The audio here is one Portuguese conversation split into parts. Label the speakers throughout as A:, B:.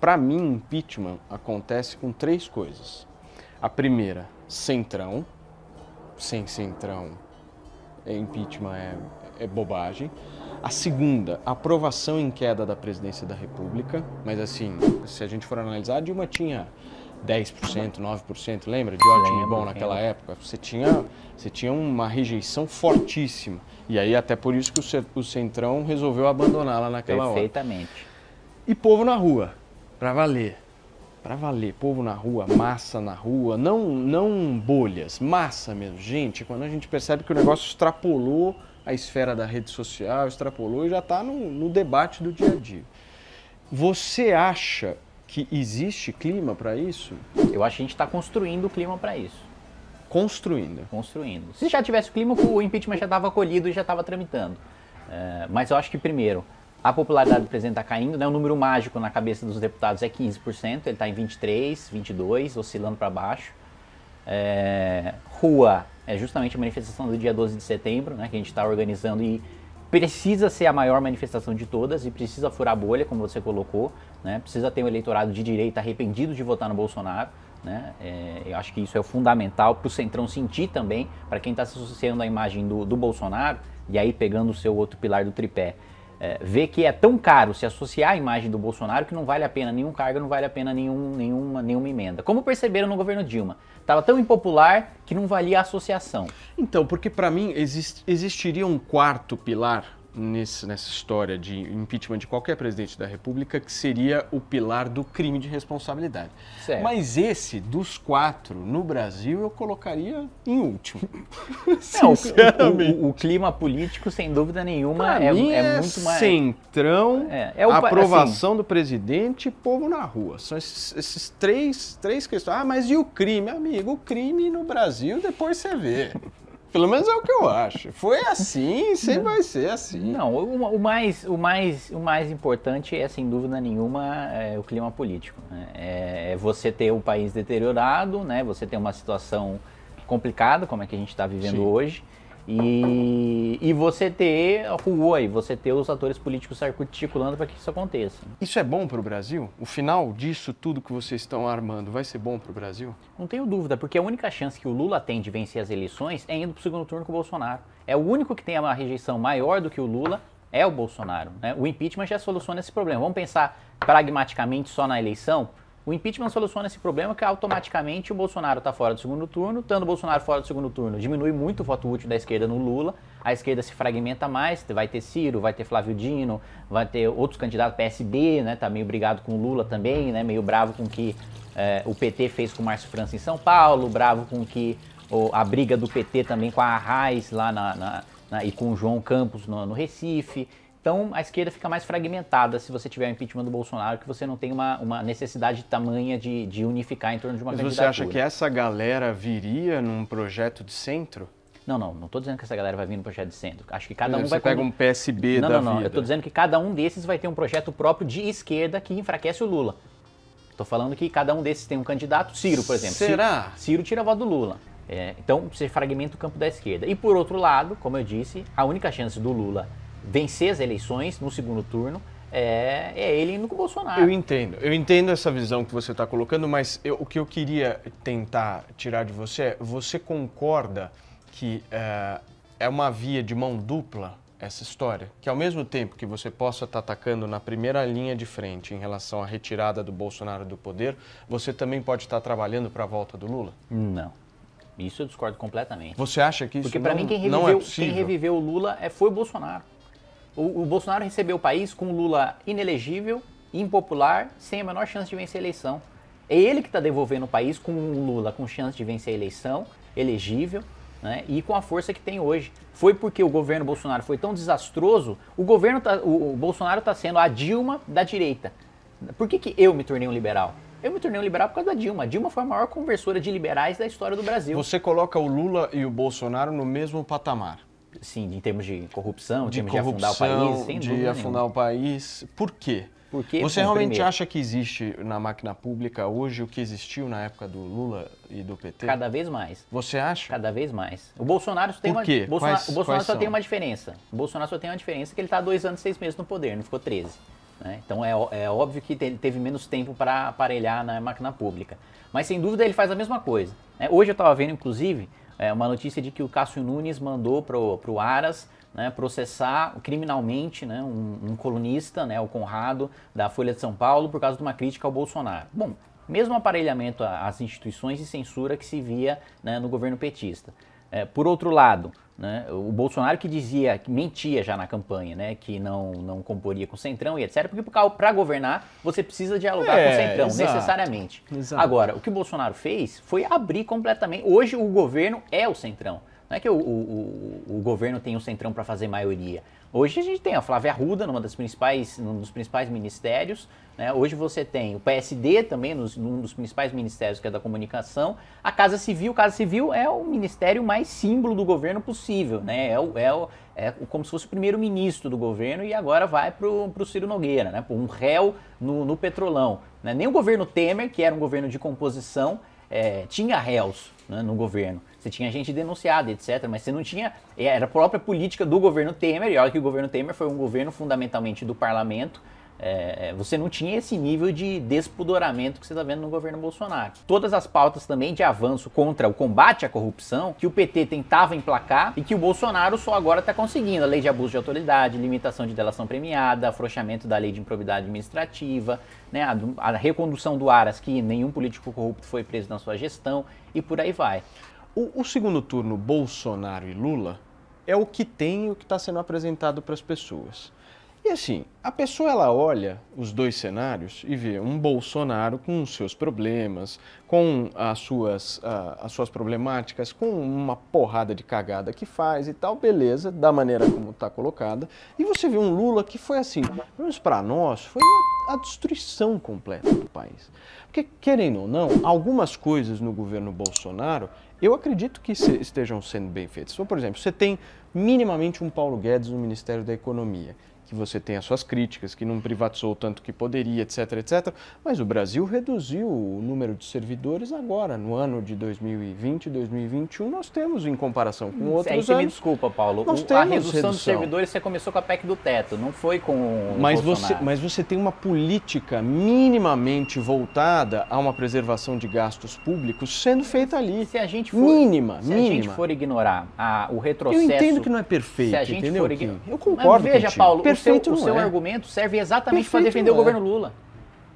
A: Para mim, impeachment acontece com três coisas. A primeira, centrão. Sem centrão, é, impeachment é, é bobagem. A segunda, aprovação em queda da presidência da República. Mas assim, se a gente for analisar, a Dilma tinha 10%, 9%, lembra? De ótimo e bom naquela época. Você tinha, você tinha uma rejeição fortíssima. E aí até por isso que o Centrão resolveu abandoná-la naquela Perfeitamente. hora. Perfeitamente. E povo na rua para valer. Para valer, povo na rua, massa na rua, não, não bolhas, massa mesmo. Gente, quando a gente percebe que o negócio extrapolou a esfera da rede social, extrapolou e já está no, no debate do dia a dia. Você acha
B: que existe clima para isso? Eu acho que a gente está construindo o clima para isso. Construindo? Construindo. Se já tivesse o clima, o impeachment já estava acolhido e já estava tramitando. É, mas eu acho que, primeiro, a popularidade do presidente está caindo, né? O número mágico na cabeça dos deputados é 15%, ele está em 23, 22, oscilando para baixo. É, rua é justamente a manifestação do dia 12 de setembro, né? Que a gente está organizando e precisa ser a maior manifestação de todas e precisa furar a bolha, como você colocou, né? Precisa ter um eleitorado de direita arrependido de votar no Bolsonaro. Né? É, eu acho que isso é fundamental para o Centrão sentir também, para quem está se associando à imagem do, do Bolsonaro, e aí pegando o seu outro pilar do tripé, é, vê que é tão caro se associar à imagem do Bolsonaro que não vale a pena nenhum cargo, não vale a pena nenhum, nenhuma, nenhuma emenda. Como perceberam no governo Dilma? Estava tão impopular que não valia a associação. Então, porque para mim exist, existiria um quarto pilar
A: nesse, nessa história de impeachment de qualquer presidente da República, que seria o pilar do crime de responsabilidade. Certo. Mas esse, dos quatro, no Brasil, eu colocaria em último. Sinceramente. O, o, o, clima político, sem dúvida nenhuma, é, é, é, muito mais... centrão, é, é o, aprovação assim... do presidente e povo na rua. São esses, esses três, três questões. Ah, mas e o crime? Amigo, o crime no
B: Brasil, depois você vê. Pelo menos é o que eu acho. Foi assim e sempre vai ser assim. Não, o, o, mais, o, mais, o mais importante é, sem dúvida nenhuma, é o clima político. Né? É, é você ter o um país deteriorado, né? você ter uma situação complicada, como é que a gente está vivendo Sim. hoje. E, e você ter a rua e você ter os atores políticos se articulando para que isso aconteça. Isso é bom para o Brasil? O final disso tudo que vocês estão armando vai ser bom para o Brasil? Não tenho dúvida, porque a única chance que o Lula tem de vencer as eleições é indo para o segundo turno com o Bolsonaro. É o único que tem uma rejeição maior do que o Lula é o Bolsonaro. Né? O impeachment já soluciona esse problema. Vamos pensar pragmaticamente só na eleição? O impeachment soluciona esse problema que automaticamente o Bolsonaro está fora do segundo turno. Tanto o Bolsonaro fora do segundo turno, diminui muito o voto útil da esquerda no Lula. A esquerda se fragmenta mais, vai ter Ciro, vai ter Flávio Dino, vai ter outros candidatos, PSB, né? Tá meio brigado com o Lula também, né? Meio bravo com o que eh, o PT fez com o Márcio França em São Paulo, bravo com o que a briga do PT também com a Raiz lá na, na, na, e com o João Campos no, no Recife. Então a esquerda fica mais fragmentada se você tiver o impeachment do Bolsonaro, que você não tem uma, uma necessidade tamanha de, de unificar em torno de uma Mas candidatura. Mas você acha que essa galera viria num projeto de centro? Não, não, não estou dizendo que essa galera vai vir no projeto de centro. Acho que cada é, um você vai. Você pega um PSB não, da não, não, Eu estou dizendo que cada um desses vai ter um projeto próprio de esquerda que enfraquece o Lula. Estou falando que cada um desses tem um candidato. Ciro, por exemplo. Será? Ciro, Ciro tira a voz do Lula. É, então você fragmenta o campo da esquerda. E por outro lado, como eu disse, a única chance do Lula vencer as eleições no segundo turno é, é ele indo com o Bolsonaro. Eu entendo, eu
A: entendo essa visão que você está colocando, mas eu, o que eu queria tentar tirar de você é: você concorda que é, é uma via de mão dupla essa história? Que ao mesmo tempo que você possa estar tá atacando na primeira linha de frente em relação à retirada do Bolsonaro do poder, você também pode estar tá trabalhando para a volta do Lula? Não. Isso
B: eu discordo completamente.
A: Você acha que isso Porque para mim quem é reviveu, é quem
B: reviveu o Lula é, foi o Bolsonaro. O, o Bolsonaro recebeu o país com Lula inelegível, impopular, sem a menor chance de vencer a eleição. É ele que está devolvendo o país com um Lula com chance de vencer a eleição, elegível, né? e com a força que tem hoje. Foi porque o governo Bolsonaro foi tão desastroso, o governo tá, o, o Bolsonaro está sendo a Dilma da direita. Por que, que eu me tornei um liberal? Eu me tornei um liberal por causa da Dilma. A Dilma foi a maior conversora de liberais da história do Brasil. Você
A: coloca o Lula e o Bolsonaro no mesmo patamar. Sim, em termos de corrupção, em de termos corrupção, de afundar o país, sem de afundar nenhuma. o país. Por quê? Por quê? Você Bom, realmente primeiro. acha que existe na máquina pública hoje o que existiu na época do Lula e do PT? Cada vez mais. Você
B: acha? Cada vez mais. O Bolsonaro só tem Por quê? uma Bolsonaro, quais, o Bolsonaro só são? tem uma diferença. O Bolsonaro só tem uma diferença que ele está há dois anos e seis meses no poder, não ficou 13. Né? Então é, é óbvio que ele teve menos tempo para aparelhar na máquina pública. Mas sem dúvida ele faz a mesma coisa. Né? Hoje eu estava vendo, inclusive, é, uma notícia de que o Cássio Nunes mandou para o Aras né, processar criminalmente né, um, um, colunista, né, o Conrado, da Folha de São Paulo, por causa de uma crítica ao Bolsonaro. Bom, mesmo aparelhamento às instituições de censura que se via né, no governo petista. É, por outro lado, né? O Bolsonaro que dizia, que mentia já na campanha, né? que não, não comporia com o Centrão e etc. Porque para governar você precisa dialogar é, com o é, Centrão, exato, necessariamente. Exato. Agora, o que o Bolsonaro fez foi abrir completamente. Hoje o governo é o Centrão. Não é que o, o, o, o governo tem o um Centrão para fazer maioria. Hoje a gente tem a Flávia Arruda, numa das principais, num dos principais ministérios. Né? Hoje você tem o PSD também, nos, num dos principais ministérios, que é da comunicação. A Casa Civil, Casa Civil é o ministério mais símbolo do governo possível, né? É, o, é, o, é como se fosse o primeiro-ministro do governo e agora vai para o Ciro Nogueira, né? Por um réu no, no petrolão. Né? Nem o governo Temer, que era um governo de composição, é, tinha réus né, no governo você tinha gente denunciada, etc. Mas você não tinha. É, era a própria política do governo Temer, e olha que o governo Temer foi um governo fundamentalmente do parlamento. É, é você não tinha esse nível de despudoramento que você está vendo no governo Bolsonaro. Todas as pautas também de avanço contra o combate à corrupção que o PT tentava emplacar e que o Bolsonaro só agora está conseguindo: a lei de abuso de autoridade, limitação de delação premiada, afrouxamento da lei de improbidade administrativa, né, a, a recondução do Aras, que nenhum político corrupto foi preso na sua gestão e por aí vai. O, o segundo turno Bolsonaro e Lula é o que tem o que está sendo apresentado para as
A: pessoas. E assim, a pessoa ela olha os dois cenários e vê um Bolsonaro com os seus problemas, com as suas, as suas problemáticas, com uma porrada de cagada que faz e tal, beleza, da maneira como está colocada. E você vê um Lula que foi assim, pelo menos para nós, foi a, a destruição completa do país. Porque, querendo ou não, algumas coisas no governo Bolsonaro eu acredito que estejam sendo bem feitas. por exemplo, você tem minimamente um Paulo Guedes no Ministério da Economia que você tem as suas críticas, que não privatizou tanto que poderia, etc, etc. Mas o Brasil reduziu o número de servidores agora, no ano de 2020, 2021, nós temos em comparação com outros Sim, anos. Me desculpa, Paulo. Nós o, temos a redução, redução dos servidores
B: você começou com a PEC do teto, não foi com mas você
A: Mas você tem uma política minimamente voltada a uma preservação de gastos públicos sendo feita ali. Se a gente for, mínima,
B: se mínima. a gente for ignorar a, o retrocesso... Eu entendo que não é perfeito, se a gente entendeu? For Eu concordo mas veja, Paulo, Perfeito seu, o seu é. argumento serve exatamente para defender o é? governo Lula.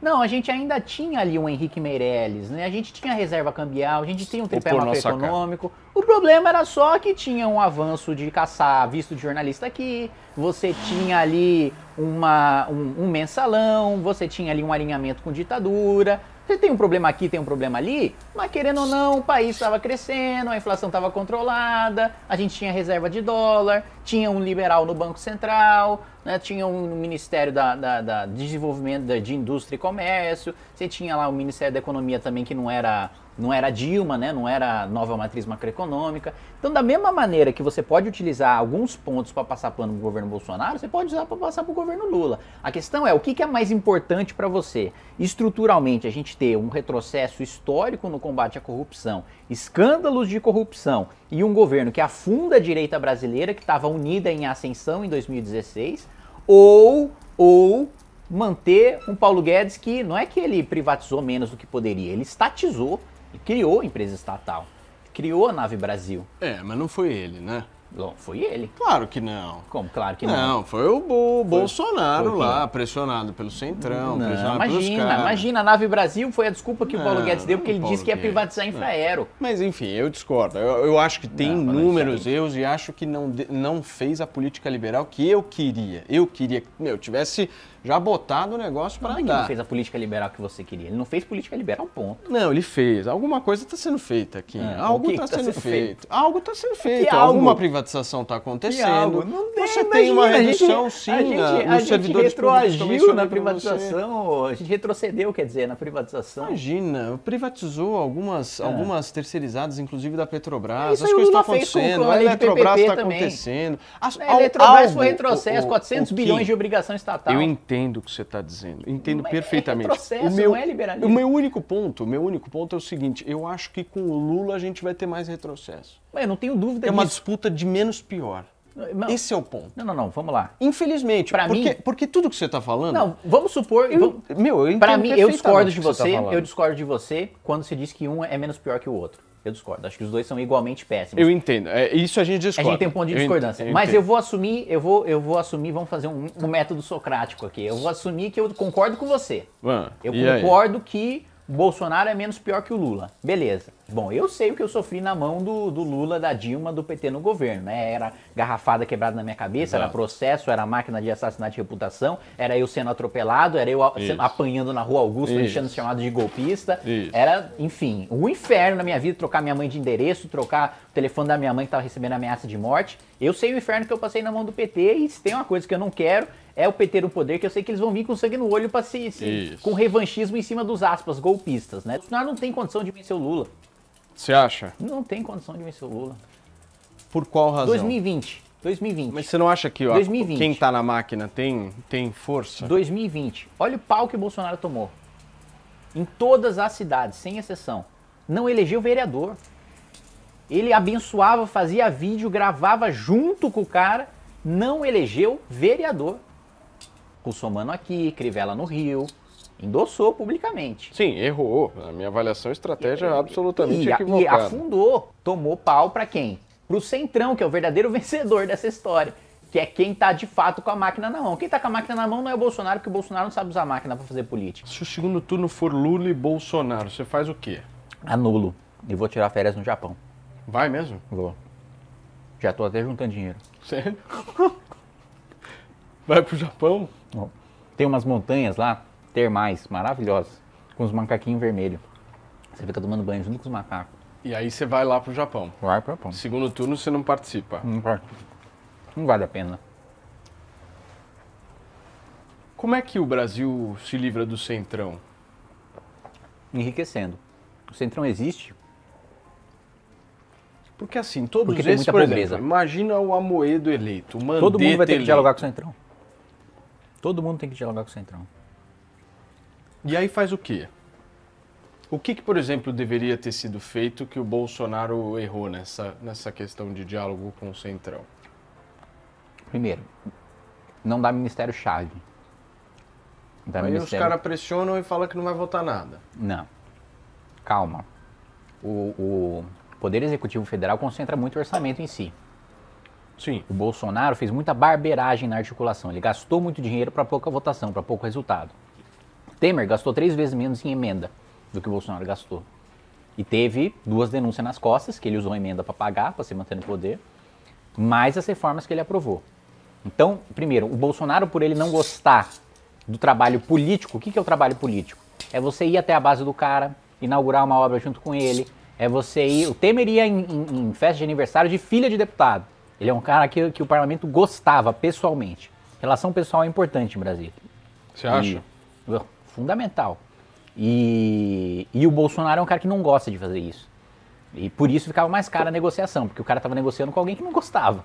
B: Não, a gente ainda tinha ali um Henrique Meirelles, né? A gente tinha reserva cambial, a gente tinha um tripé macroeconômico. O problema era só que tinha um avanço de caçar visto de jornalista aqui, você tinha ali uma, um, um mensalão, você tinha ali um alinhamento com ditadura, você tem um problema aqui, tem um problema ali, mas querendo ou não, o país estava crescendo, a inflação estava controlada, a gente tinha reserva de dólar, tinha um liberal no Banco Central, né, tinha um Ministério da, da, da Desenvolvimento da, de Indústria e Comércio, você tinha lá o Ministério da Economia também que não era não era Dilma, né? não era nova matriz macroeconômica. Então, da mesma maneira que você pode utilizar alguns pontos para passar pano para o governo Bolsonaro, você pode usar para passar para o governo Lula. A questão é o que, que é mais importante para você? Estruturalmente, a gente ter um retrocesso histórico no combate à corrupção, escândalos de corrupção e um governo que afunda a direita brasileira, que estava unida em ascensão em 2016, ou, ou manter um Paulo Guedes que não é que ele privatizou menos do que poderia, ele estatizou ele criou a empresa estatal. Criou a Nave Brasil. É, mas não foi ele, né? Bom, foi ele. Claro que não. Como? Claro que não. Não,
A: foi o Bo foi, Bolsonaro foi lá, pressionado pelo Centrão, não, pressionado imagina,
B: Imagina, a Nave Brasil foi a desculpa que não, o Paulo Guedes deu, porque ele Paulo disse que ia privatizar a Infraero.
A: Mas enfim, eu discordo. Eu, eu acho que tem não, inúmeros erros e acho que não, não fez a política liberal que eu queria. Eu queria que eu tivesse já botado o negócio para andar. É ele não fez a política liberal que você queria. Ele não fez política liberal, ponto. Não, ele fez. Alguma coisa está sendo feita aqui. É, algo está tá sendo, sendo feito. feito.
B: Algo está sendo feito. É Alguma
A: privatização está acontecendo. Não
B: tem, você imagina, tem uma redução, sim, a gente, na, nos retroagiu na privatização. A gente retrocedeu, quer dizer, na privatização.
A: Imagina, privatizou algumas, é. algumas terceirizadas, inclusive da Petrobras. isso As coisas estão acontecendo. A Eletrobras está acontecendo. a é, Eletrobras foi retrocesso,
B: 400 bilhões de obrigação estatal. Eu entendo
A: entendo o que você está dizendo. Entendo é perfeitamente. É o meu, não é liberalismo. O meu único ponto, meu único ponto é o seguinte: eu acho que com o Lula a gente vai ter mais retrocesso.
B: Mas eu não tenho dúvida. É disso. uma
A: disputa de menos pior. Não, Esse é o ponto. Não, não, não, vamos lá.
B: Infelizmente, pra porque, mim,
A: porque tudo que você está falando. Não, vamos supor. Eu, vamos, meu, eu Para mim, eu discordo de você. você tá eu
B: discordo de você quando se diz que um é menos pior que o outro. Eu discordo. Acho que os dois são igualmente péssimos. Eu
A: entendo. É, isso a gente discorda. A gente tem um ponto de discordância. Eu Mas eu
B: vou assumir, eu vou, eu vou assumir, vamos fazer um, um método socrático aqui. Eu vou assumir que eu concordo com você. Ah, eu concordo aí? que Bolsonaro é menos pior que o Lula. Beleza. Bom, eu sei o que eu sofri na mão do, do Lula, da Dilma, do PT no governo, né? Era garrafada quebrada na minha cabeça, Exato. era processo, era máquina de assassinato de reputação, era eu sendo atropelado, era eu apanhando na rua Augusta, deixando chamado de golpista. Isso. Era, enfim, um inferno na minha vida, trocar minha mãe de endereço, trocar o telefone da minha mãe que estava recebendo ameaça de morte. Eu sei o inferno que eu passei na mão do PT e se tem uma coisa que eu não quero é o PT no poder, que eu sei que eles vão vir com sangue no olho para se, se com revanchismo em cima dos aspas golpistas, né? Bolsonaro não tem condição de vencer o Lula. Você acha? Não tem condição de vencer o Lula. Por qual razão? 2020.
A: 2020. Mas você não acha que ó, 2020. quem tá na máquina tem, tem força?
B: 2020. Olha o pau que o Bolsonaro tomou. Em todas as cidades, sem exceção. Não elegeu vereador. Ele abençoava, fazia vídeo, gravava junto com o cara, não elegeu vereador. Russomano aqui, Crivella no Rio, endossou publicamente. Sim, errou. A minha avaliação estratégia é absolutamente e, equivocada. E afundou, tomou pau para quem? Pro Centrão, que é o verdadeiro vencedor dessa história, que é quem tá de fato com a máquina na mão. Quem tá com a máquina na mão não é o Bolsonaro, porque o Bolsonaro não sabe usar a máquina para fazer política. Se o segundo turno for Lula e Bolsonaro, você faz o quê? Anulo. E vou tirar férias no Japão. Vai mesmo? Vou. Já tô até juntando dinheiro. Sério? Vai pro Japão? tem umas montanhas lá, termais, maravilhosas, com os macaquinhos vermelhos. Você fica tomando banho junto com os macacos.
A: E aí você vai lá pro Japão. Vai pro Japão. Segundo turno você não participa. Não, participa. não vale a pena. Como é que o Brasil se livra do centrão? Enriquecendo. O centrão existe porque assim, todos Porque esses, por pobreza. Exemplo, imagina o Amoedo eleito, o Mandetta Todo mundo vai ter que dialogar com o Centrão.
B: Todo mundo tem que dialogar com o Centrão.
A: E aí faz o quê? O que, que, por exemplo, deveria ter sido feito que o Bolsonaro errou nessa, nessa questão de diálogo com o Centrão?
B: Primeiro, não dá ministério-chave. Aí ministério... os caras
A: pressionam e falam que não vai votar
B: nada. Não. Calma. o, o o Poder Executivo Federal concentra muito o orçamento em si. Sim. O Bolsonaro fez muita barbeiragem na articulação. Ele gastou muito dinheiro para pouca votação, para pouco resultado. Temer gastou três vezes menos em emenda do que o Bolsonaro gastou. E teve duas denúncias nas costas, que ele usou emenda para pagar, para se manter no poder, mais as reformas que ele aprovou. Então, primeiro, o Bolsonaro, por ele não gostar do trabalho político, o que, que é o trabalho político? É você ir até a base do cara, inaugurar uma obra junto com ele, é você ir. O Temer ia em, em, em, festa de aniversário de filha de deputado. Ele é um cara que, que o parlamento gostava pessoalmente. Relação pessoal é importante em Brasília. Você acha? E, fundamental. E, e o Bolsonaro é um cara que não gosta de fazer isso. E por isso ficava mais cara a negociação, porque o cara estava negociando com alguém que não gostava.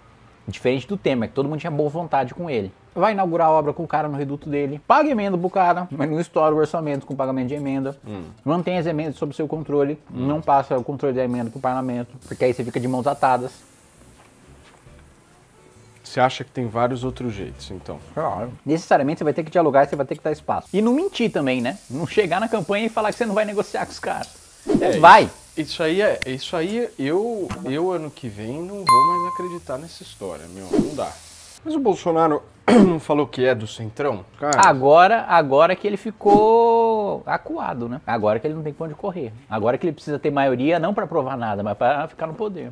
B: Diferente do tema, que todo mundo tinha boa vontade com ele. Vai inaugurar a obra com o cara no reduto dele, paga emenda pro cara, mas não estoura o orçamento com pagamento de emenda, hum. mantém as emendas sob seu controle, hum. não passa o controle da emenda pro parlamento, porque aí você fica de mãos atadas.
A: Você acha que tem vários outros jeitos, então?
B: Claro. Necessariamente você vai ter que dialogar e você vai ter que dar espaço. E não mentir também, né? Não chegar na campanha e falar que você não vai negociar com os caras.
A: É vai. Isso aí é, isso aí eu, eu ano que vem não vou mais acreditar nessa história, meu, não dá.
B: Mas o Bolsonaro não falou que é do Centrão? Cara. Agora, agora que ele ficou acuado, né? Agora que ele não tem pra onde correr. Agora que ele precisa ter maioria não para provar nada, mas para ficar no poder.